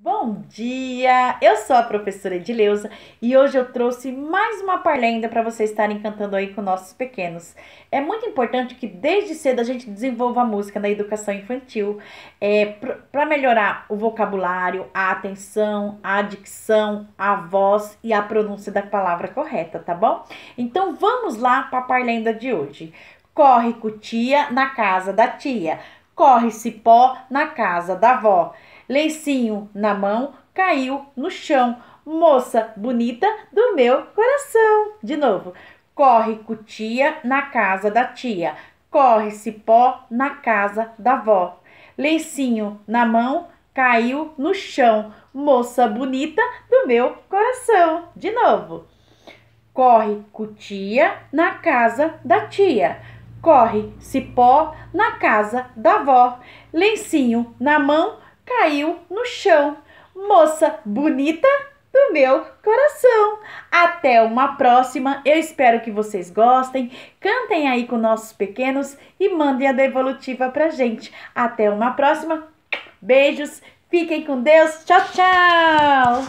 Bom dia! Eu sou a professora Edileuza e hoje eu trouxe mais uma parlenda para vocês estarem cantando aí com nossos pequenos. É muito importante que desde cedo a gente desenvolva a música na educação infantil é, para melhorar o vocabulário, a atenção, a dicção, a voz e a pronúncia da palavra correta, tá bom? Então vamos lá para a parlenda de hoje. Corre cutia na casa da tia, corre cipó na casa da avó. Leicinho na mão caiu no chão. Moça bonita do meu coração. De novo. Corre cutia na casa da tia. Corre cipó na casa da vó. Leicinho na mão caiu no chão. Moça bonita do meu coração. De novo. Corre cutia na casa da tia. Corre cipó na casa da vó. Lencinho na mão caiu no chão. Moça bonita do meu coração. Até uma próxima. Eu espero que vocês gostem. Cantem aí com nossos pequenos e mandem a devolutiva pra gente. Até uma próxima. Beijos. Fiquem com Deus. Tchau, tchau.